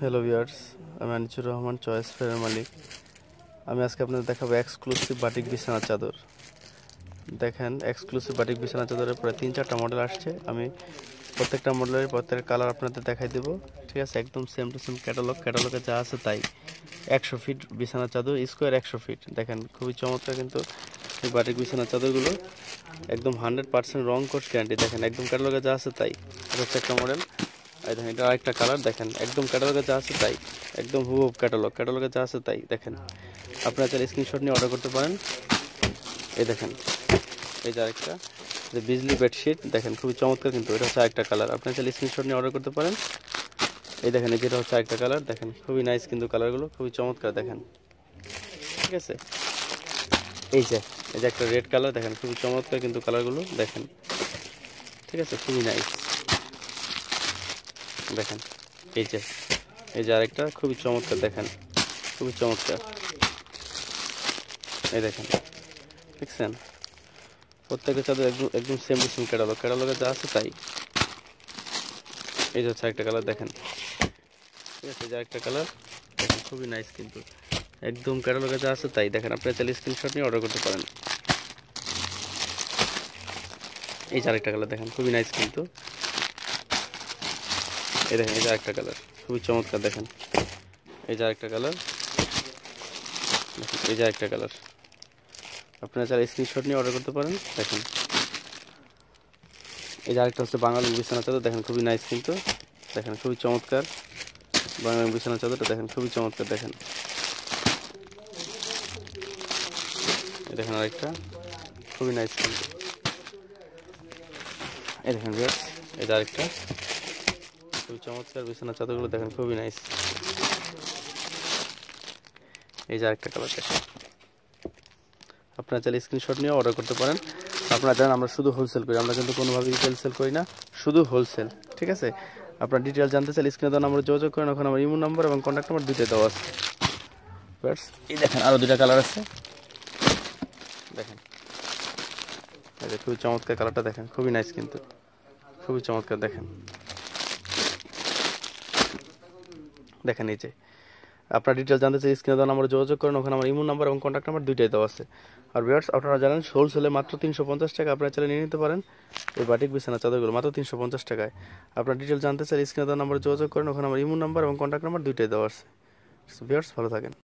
hello viewers আমি আনিচুর Rahman choice ফেয়ারের মালিক আমি আজকে আপনাদের দেখাবো এক্সক্লুসিভ বাটিক বিছানা চাদর দেখেন এক্সক্লুসিভ বাটিক বিছানা চাদরের প্রায় তিন চারটা মডেল আসছে আমি প্রত্যেকটা মডেলের প্রত্যেক কালার আপনাদের দেখাই দেবো ঠিক আছে একদম সেম টু সেম ক্যাটালগ ক্যাটালগে যা আছে তাই একশো ফিট বিছানা চাদর স্কোয়ার একশো ফিট দেখেন খুবই চমৎকার কিন্তু এই বাটিক বিছানা চাদরগুলো একদম হান্ড্রেড পার্সেন্ট রং কোর্স গ্যারান্টি দেখেন একদম ক্যাটালগে যা আছে তাই এটা হচ্ছে একটা মডেল এই দেখেন এটা আরেকটা কালার দেখেন একদম ক্যাটালগে যা আছে তাই একদম হুব ক্যাটালগ ক্যাটালগে যা আছে তাই দেখেন আপনারা চাইলে স্ক্রিনশট নিয়ে অর্ডার করতে পারেন এই দেখেন এই যে আরেকটা যে বিজলি বেডশিট দেখেন খুবই চমৎকার কিন্তু এটা হচ্ছে একটা কালার আপনারা চাইলে স্ক্রিনশট নিয়ে অর্ডার করতে পারেন এই দেখেন এই যেটা হচ্ছে আরেকটা কালার দেখেন খুবই নাইস কিন্তু কালারগুলো খুবই চমৎকার দেখেন ঠিক আছে এই যে এই যে একটা রেড কালার দেখেন খুবই চমৎকার কিন্তু কালারগুলো দেখেন ঠিক আছে খুবই নাইস দেখেন এই যে এই যে আরেকটা খুবই চমৎকার দেখেন খুবই চমৎকার এই দেখেন দেখছেন প্রত্যেকের সাথে একদম একদম সেম টু সেম ক্যাটালগ ক্যাটালগে যা আছে তাই এই যে হচ্ছে একটা কালার দেখেন ঠিক আছে যা একটা কালার দেখেন খুবই নাইস কিন্তু একদম ক্যাটালগে যা আছে তাই দেখেন আপনি চাইলে স্ক্রিনশট নিয়ে অর্ডার করতে পারেন এই যে আরেকটা কালার দেখেন খুবই নাইস কিন্তু এই দেখেন এটা একটা কালার খুবই চমৎকার দেখেন এই যা একটা কালার এই যা একটা কালার আপনারা যারা স্ক্রিনশট নিয়ে অর্ডার করতে পারেন দেখেন এই যে আরেকটা হচ্ছে বাঙালি বিছানা চাদর দেখেন খুবই নাইস কিন্তু দেখেন খুবই চমৎকার বাঙালি বিছানা চাদরটা দেখেন খুবই চমৎকার দেখেন দেখেন আরেকটা খুবই নাইস কিন্তু এই দেখেন এই যে আরেকটা খুবই চমৎকার বিছানা চাদরগুলো দেখেন খুবই নাইস এই যে আরেকটা কালার দেখেন আপনারা চাইলে স্ক্রিনশট নিয়ে অর্ডার করতে পারেন আপনারা জানেন আমরা শুধু হোলসেল করি আমরা কিন্তু কোনোভাবে রিটেল সেল করি না শুধু হোলসেল ঠিক আছে আপনার ডিটেল জানতে চাইলে স্ক্রিনে দেওয়া নাম্বার যোগাযোগ করেন ওখানে আমার ইমো নম্বর এবং কন্ট্যাক্ট নাম্বার দুটো দেওয়া আছে এই দেখেন আরও দুটা কালার আছে দেখেন খুবই চমৎকার কালারটা দেখেন খুবই নাইস কিন্তু খুবই চমৎকার দেখেন দেখেন এই যে আপনার ডিটেল জানতে চাই স্ক্রিনে দেওয়া নাম্বার যোগাযোগ করেন ওখানে আমার ইমোন নাম্বার এবং কন্ট্যাক্ট নাম্বার দুইটাই দেওয়া আছে আর ভিউয়ার্স আপনারা জানেন সোল সেলে মাত্র তিনশো পঞ্চাশ টাকা আপনারা চাইলে নিয়ে নিতে পারেন এই বাটিক বিছানা চাদরগুলো মাত্র তিনশো পঞ্চাশ টাকায় আপনার ডিটেল জানতে চাই স্ক্রিনে দেওয়া নম্বরে যোগাযোগ করেন ওখানে আমার ইমোন নাম্বার এবং কন্ট্যাক্ট নাম্বার দুইটাই দেওয়া আছে ভিউয়ার্স ভালো থাকেন